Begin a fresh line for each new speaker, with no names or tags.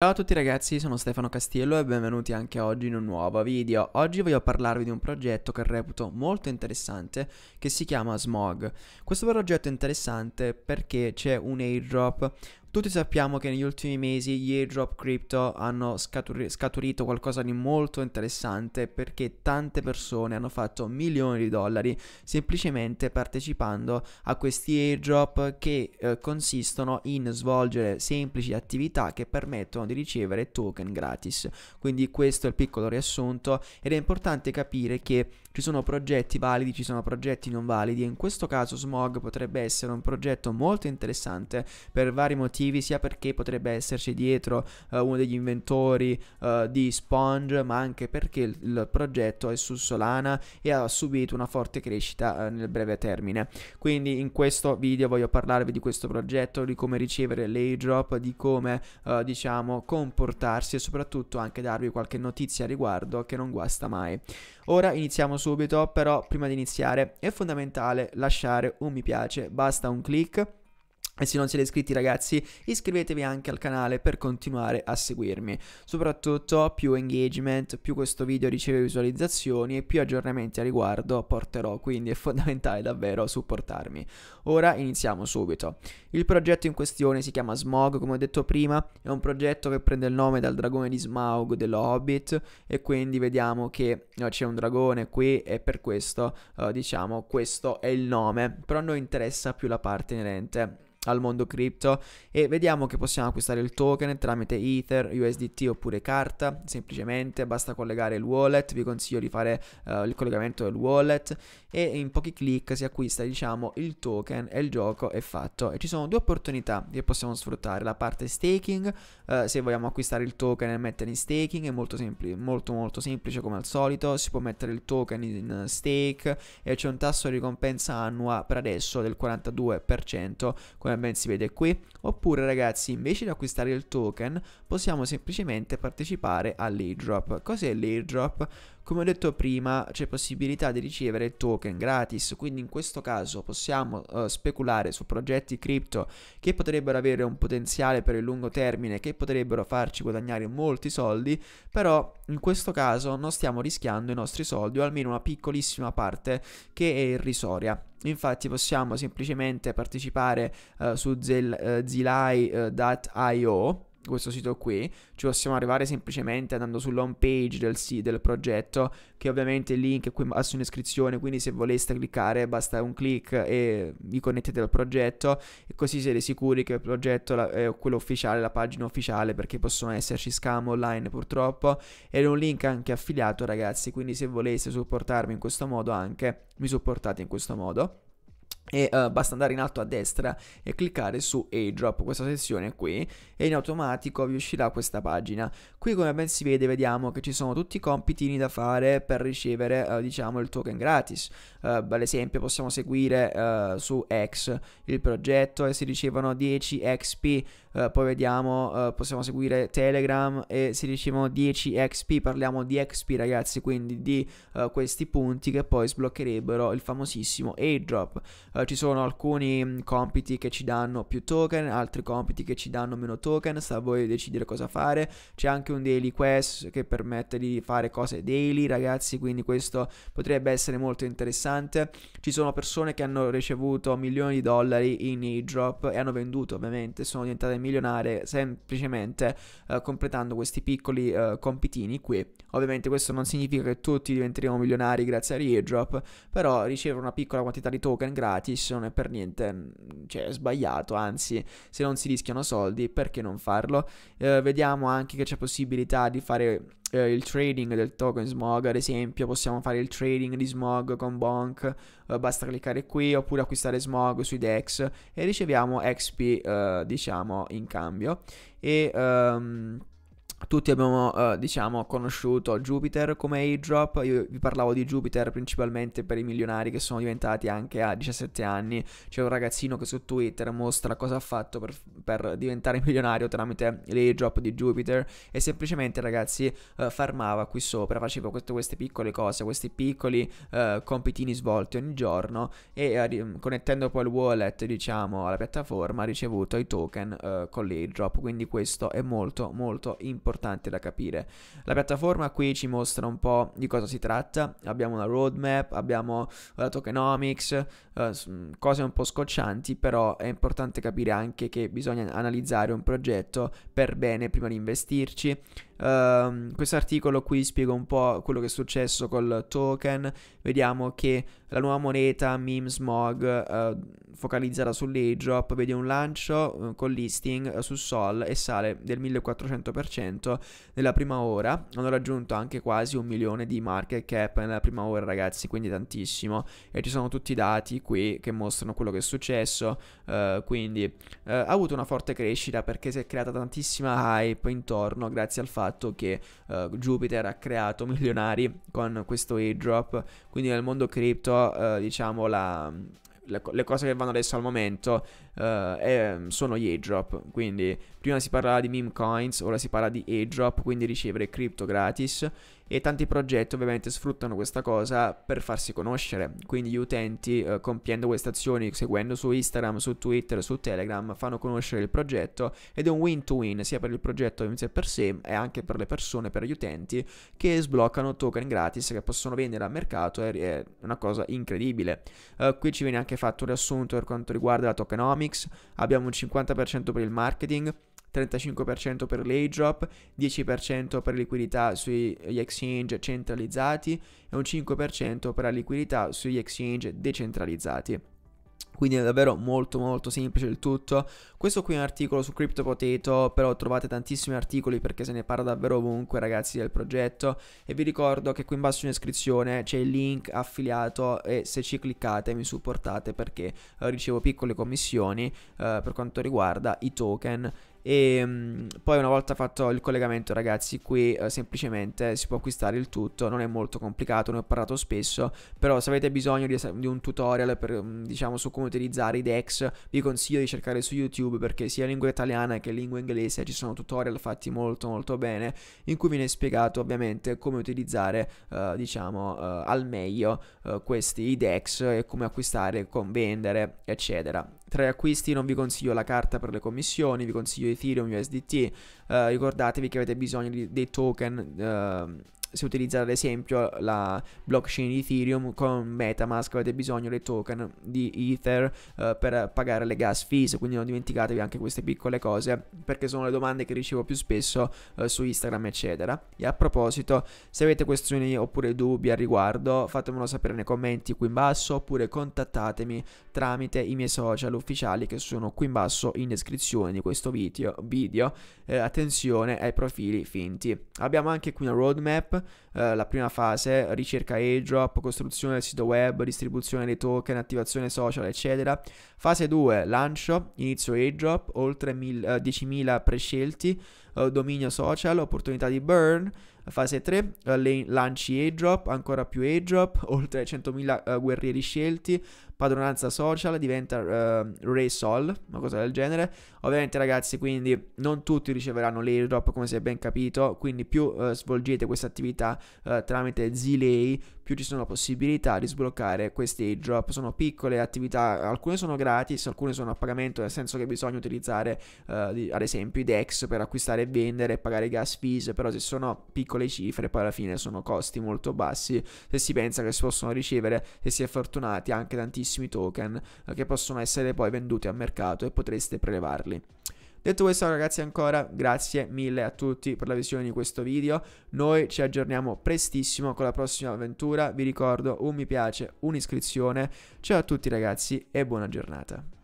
Ciao a tutti ragazzi, sono Stefano Castiello e benvenuti anche oggi in un nuovo video. Oggi voglio parlarvi di un progetto che reputo molto interessante che si chiama Smog. Questo progetto è interessante perché c'è un airdrop tutti sappiamo che negli ultimi mesi gli airdrop crypto hanno scatur- scaturito qualcosa di molto interessante perché tante persone hanno fatto milioni di dollari semplicemente partecipando a questi airdrop che eh, consistono in svolgere semplici attività che permettono di ricevere token gratis. Quindi questo è il piccolo riassunto ed è importante capire che ci sono progetti validi, ci sono progetti non validi e in questo caso Smog potrebbe essere un progetto molto interessante per vari motivi motivi, sia perché potrebbe esserci dietro eh, uno degli inventori eh, di Sponge, ma anche perché il, il, progetto è su Solana e ha subito una forte crescita eh, nel breve termine. Quindi in questo video voglio parlarvi di questo progetto, di come ricevere l'airdrop, di come eh, diciamo comportarsi e soprattutto anche darvi qualche notizia a riguardo che non guasta mai. Ora iniziamo subito, però prima di iniziare è fondamentale lasciare un mi piace, basta un clic e se non siete iscritti ragazzi iscrivetevi anche al canale per continuare a seguirmi. Soprattutto più engagement, più questo video riceve visualizzazioni e più aggiornamenti a riguardo porterò, quindi è fondamentale davvero supportarmi. Ora iniziamo subito. Il progetto in questione si chiama Smog, come ho detto prima, è un progetto che prende il nome dal dragone di Smaug dello Hobbit e quindi vediamo che eh, c'è un dragone qui e per questo eh, diciamo questo è il nome, però a noi interessa più la parte inerente al mondo cripto e vediamo che possiamo acquistare il token tramite Ether, USDT oppure carta, semplicemente basta collegare il wallet, vi consiglio di fare uh, il collegamento del wallet e in pochi clic si acquista diciamo il token e il gioco è fatto e ci sono due opportunità che possiamo sfruttare, la parte staking, uh, se vogliamo acquistare il token e mettere in staking è molto, sempli- molto molto semplice come al solito, si può mettere il token in stake e c'è un tasso di ricompensa annua per adesso del 42% come ben si vede qui, oppure ragazzi invece di acquistare il token possiamo semplicemente partecipare all'airdrop. Cos'è l'airdrop? Come ho detto prima c'è possibilità di ricevere token gratis, quindi in questo caso possiamo eh, speculare su progetti cripto che potrebbero avere un potenziale per il lungo termine, che potrebbero farci guadagnare molti soldi, però in questo caso non stiamo rischiando i nostri soldi o almeno una piccolissima parte che è irrisoria. Infatti possiamo semplicemente partecipare eh, su zel, eh, zilai.io eh, questo sito qui, ci possiamo arrivare semplicemente andando sull'home page del, del progetto, che ovviamente il link è qui in basso in descrizione, quindi se voleste cliccare basta un clic e vi connettete al progetto e così siete sicuri che il progetto è quello ufficiale, la pagina ufficiale, perché possono esserci scam online purtroppo, ed è un link anche affiliato ragazzi, quindi se voleste supportarmi in questo modo anche, mi supportate in questo modo e uh, basta andare in alto a destra e cliccare su airdrop questa sezione qui e in automatico vi uscirà questa pagina qui come ben si vede vediamo che ci sono tutti i compitini da fare per ricevere uh, diciamo il token gratis uh, ad esempio possiamo seguire su X il progetto e si ricevono 10 XP poi vediamo possiamo seguire Telegram e si ricevono 10 XP parliamo di XP ragazzi quindi di questi punti che poi sbloccherebbero il famosissimo airdrop eh, ci sono alcuni mm, compiti che ci danno più token, altri compiti che ci danno meno token, sta a voi decidere cosa fare. C'è anche un daily quest che permette di fare cose daily, ragazzi, quindi questo potrebbe essere molto interessante. Ci sono persone che hanno ricevuto milioni di dollari in e-drop e hanno venduto, ovviamente, sono diventate milionarie semplicemente eh, completando questi piccoli eh, compitini qui. Ovviamente questo non significa che tutti diventeremo milionari grazie a e-drop, però ricevere una piccola quantità di token gratis gratis non è per niente mm, cioè, sbagliato, anzi se non si rischiano soldi perché non farlo? Eh, vediamo anche che c'è possibilità di fare eh, il trading del token smog ad esempio, possiamo fare il trading di smog con Bonk, eh, basta cliccare qui oppure acquistare smog sui DEX e riceviamo XP eh, diciamo in cambio e... Um, tutti abbiamo, eh, diciamo, conosciuto Jupiter come airdrop. Io vi parlavo di Jupiter principalmente per i milionari che sono diventati anche a 17 anni. C'è un ragazzino che su Twitter mostra cosa ha fatto per, per diventare milionario tramite l'airdrop di Jupiter. E semplicemente, ragazzi, eh, farmava qui sopra, faceva questo, queste piccole cose, questi piccoli eh, compitini svolti ogni giorno. E eh, connettendo poi il wallet, diciamo, alla piattaforma, ha ricevuto i token eh, con l'airdrop. Quindi questo è molto, molto importante importante da capire. La piattaforma qui ci mostra un po' di cosa si tratta, abbiamo una roadmap, abbiamo la tokenomics, eh, cose un po' scoccianti, però è importante capire anche che bisogna analizzare un progetto per bene prima di investirci Uh, questo articolo qui spiega un po' quello che è successo col token. Vediamo che la nuova moneta Meme Smog uh, eh, focalizzata sull'airdrop vede un lancio uh, con listing eh, su Sol e sale del 1400% nella prima ora. Hanno raggiunto anche quasi un milione di market cap nella prima ora, ragazzi, quindi tantissimo. E ci sono tutti i dati qui che mostrano quello che è successo. quindi ha avuto una forte crescita perché si è creata tantissima hype intorno grazie al fatto fatto che uh, Jupiter ha creato milionari con questo airdrop, quindi nel mondo crypto, uh, eh, diciamo la, le, le, cose che vanno adesso al momento eh, è, sono gli airdrop, quindi prima si parlava di meme coins, ora si parla di airdrop, quindi ricevere cripto gratis e tanti progetti ovviamente sfruttano questa cosa per farsi conoscere, quindi gli utenti eh, compiendo queste azioni, seguendo su Instagram, su Twitter, su Telegram, fanno conoscere il progetto ed è un win-to-win sia per il progetto in sé per sé e anche per le persone, per gli utenti che sbloccano token gratis che possono vendere al mercato, è una cosa incredibile. Eh, qui ci viene anche fatto un riassunto per quanto riguarda la tokenomics, abbiamo un 50% per il marketing, 35% per l'airdrop, 10% per liquidità sugli exchange centralizzati e un 5% per la liquidità sugli exchange decentralizzati. Quindi è davvero molto molto semplice il tutto. Questo qui è un articolo su Crypto Potato, però trovate tantissimi articoli perché se ne parla davvero ovunque ragazzi del progetto e vi ricordo che qui in basso in descrizione c'è il link affiliato e se ci cliccate mi supportate perché eh, ricevo piccole commissioni eh, per quanto riguarda i token e ehm, mh, poi una volta fatto il collegamento ragazzi qui eh, semplicemente si può acquistare il tutto, non è molto complicato, ne ho parlato spesso, però se avete bisogno di, di un tutorial per, mm, diciamo su come utilizzare i DEX vi consiglio di cercare su YouTube perché sia in lingua italiana che in lingua inglese ci sono tutorial fatti molto molto bene in cui viene spiegato ovviamente come utilizzare eh, diciamo eh, al meglio eh, questi i DEX e come acquistare, con vendere eccetera. Tra gli acquisti non vi consiglio la carta per le commissioni, vi consiglio Ethereum, USDT, eh, ricordatevi che avete bisogno di, dei token eh, se utilizzate ad esempio la blockchain di Ethereum con Metamask avete bisogno dei token di Ether eh, per pagare le gas fees quindi non dimenticatevi anche queste piccole cose perché sono le domande che ricevo più spesso eh, su Instagram eccetera e a proposito se avete questioni oppure dubbi al riguardo fatemelo sapere nei commenti qui in basso oppure contattatemi tramite i miei social ufficiali che sono qui in basso in descrizione di questo video, video. Eh, attenzione ai profili finti abbiamo anche qui una roadmap eh, la prima fase, ricerca airdrop, costruzione del sito web, distribuzione dei token, attivazione social, eccetera. Fase 2, lancio, inizio airdrop, oltre mil, eh, 10.000 prescelti, eh, dominio social, opportunità di burn. Fase 3, eh, lanci airdrop, ancora più airdrop, oltre 100.000 eh, guerrieri scelti, padronanza social, diventa uh, Ray Sol, una cosa del genere. Ovviamente ragazzi, quindi non tutti riceveranno l'airdrop come si è ben capito, quindi più uh, svolgete questa attività uh, tramite Zilay, più ci sono possibilità di sbloccare questi airdrop. Sono piccole attività, alcune sono gratis, alcune sono a pagamento, nel senso che bisogna utilizzare eh, di, ad esempio i DEX per acquistare e vendere e pagare i gas fees, però se sono piccole cifre poi alla fine sono costi molto bassi se si pensa che si possono ricevere se si è fortunati anche tantissimi tantissimi token eh, che possono essere poi venduti al mercato e potreste prelevarli. Detto questo ragazzi ancora grazie mille a tutti per la visione di questo video, noi ci aggiorniamo prestissimo con la prossima avventura, vi ricordo un mi piace, un'iscrizione, ciao a tutti ragazzi e buona giornata.